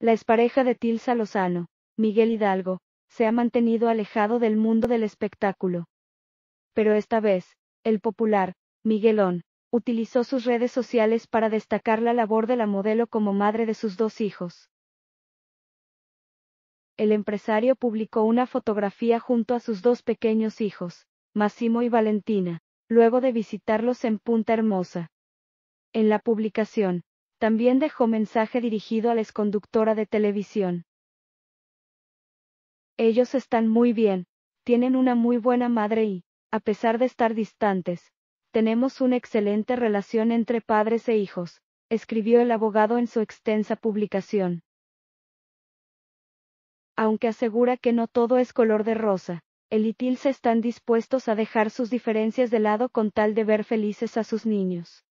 La expareja de Tilsa Lozano, Miguel Hidalgo, se ha mantenido alejado del mundo del espectáculo. Pero esta vez, el popular, Miguelón, utilizó sus redes sociales para destacar la labor de la modelo como madre de sus dos hijos. El empresario publicó una fotografía junto a sus dos pequeños hijos, Massimo y Valentina, luego de visitarlos en Punta Hermosa. En la publicación, también dejó mensaje dirigido a la exconductora de televisión. Ellos están muy bien, tienen una muy buena madre y, a pesar de estar distantes, tenemos una excelente relación entre padres e hijos, escribió el abogado en su extensa publicación. Aunque asegura que no todo es color de rosa, el y están dispuestos a dejar sus diferencias de lado con tal de ver felices a sus niños.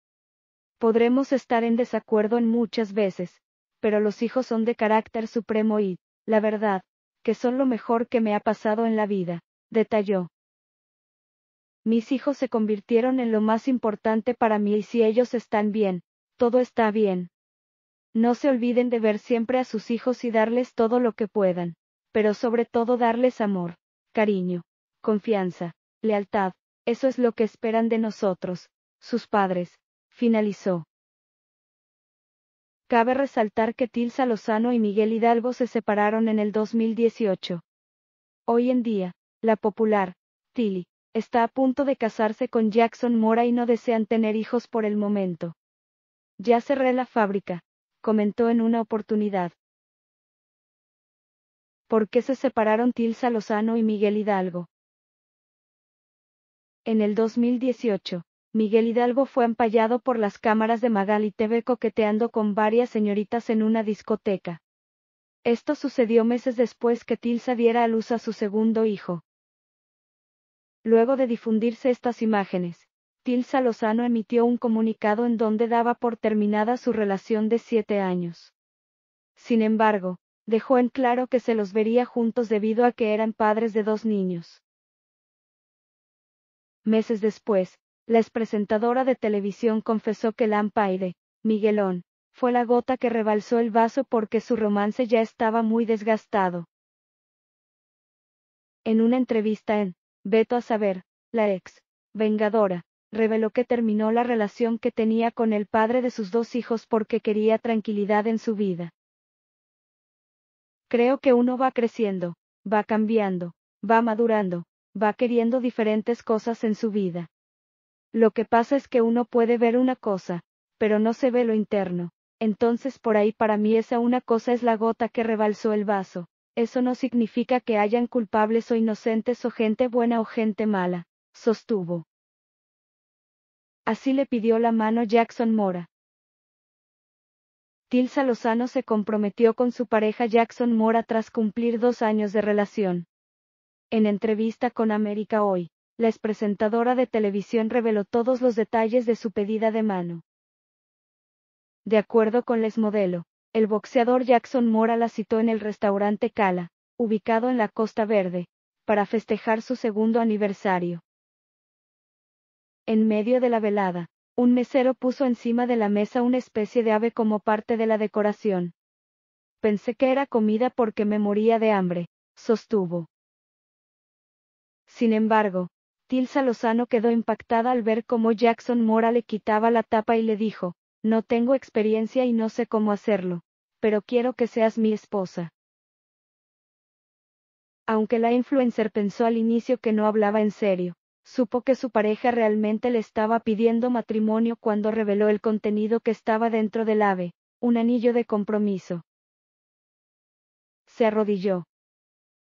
Podremos estar en desacuerdo en muchas veces, pero los hijos son de carácter supremo y, la verdad, que son lo mejor que me ha pasado en la vida, detalló. Mis hijos se convirtieron en lo más importante para mí y si ellos están bien, todo está bien. No se olviden de ver siempre a sus hijos y darles todo lo que puedan, pero sobre todo darles amor, cariño, confianza, lealtad, eso es lo que esperan de nosotros, sus padres finalizó. Cabe resaltar que Tilsa Lozano y Miguel Hidalgo se separaron en el 2018. Hoy en día, la popular, Tilly, está a punto de casarse con Jackson Mora y no desean tener hijos por el momento. Ya cerré la fábrica, comentó en una oportunidad. ¿Por qué se separaron Tilsa Lozano y Miguel Hidalgo? En el 2018, Miguel Hidalgo fue ampallado por las cámaras de Magali TV coqueteando con varias señoritas en una discoteca. Esto sucedió meses después que Tilsa diera a luz a su segundo hijo. Luego de difundirse estas imágenes, Tilsa Lozano emitió un comunicado en donde daba por terminada su relación de siete años. Sin embargo, dejó en claro que se los vería juntos debido a que eran padres de dos niños. Meses después, la expresentadora de televisión confesó que Lampaire, Miguelón, fue la gota que rebalsó el vaso porque su romance ya estaba muy desgastado. En una entrevista en Beto a saber, la ex Vengadora reveló que terminó la relación que tenía con el padre de sus dos hijos porque quería tranquilidad en su vida. Creo que uno va creciendo, va cambiando, va madurando, va queriendo diferentes cosas en su vida. Lo que pasa es que uno puede ver una cosa, pero no se ve lo interno. Entonces por ahí para mí esa una cosa es la gota que rebalsó el vaso. Eso no significa que hayan culpables o inocentes o gente buena o gente mala, sostuvo. Así le pidió la mano Jackson Mora. Tilsa Lozano se comprometió con su pareja Jackson Mora tras cumplir dos años de relación. En entrevista con América Hoy la expresentadora de televisión reveló todos los detalles de su pedida de mano. De acuerdo con Les Modelo, el boxeador Jackson Mora la citó en el restaurante Cala, ubicado en la Costa Verde, para festejar su segundo aniversario. En medio de la velada, un mesero puso encima de la mesa una especie de ave como parte de la decoración. Pensé que era comida porque me moría de hambre, sostuvo. Sin embargo, Tilsa Lozano quedó impactada al ver cómo Jackson Mora le quitaba la tapa y le dijo, no tengo experiencia y no sé cómo hacerlo, pero quiero que seas mi esposa. Aunque la influencer pensó al inicio que no hablaba en serio, supo que su pareja realmente le estaba pidiendo matrimonio cuando reveló el contenido que estaba dentro del ave, un anillo de compromiso. Se arrodilló.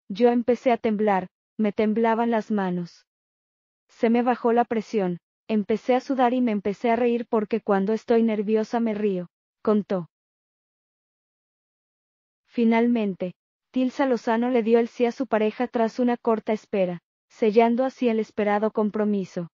Yo empecé a temblar, me temblaban las manos. Se me bajó la presión, empecé a sudar y me empecé a reír porque cuando estoy nerviosa me río, contó. Finalmente, Tilsa Lozano le dio el sí a su pareja tras una corta espera, sellando así el esperado compromiso.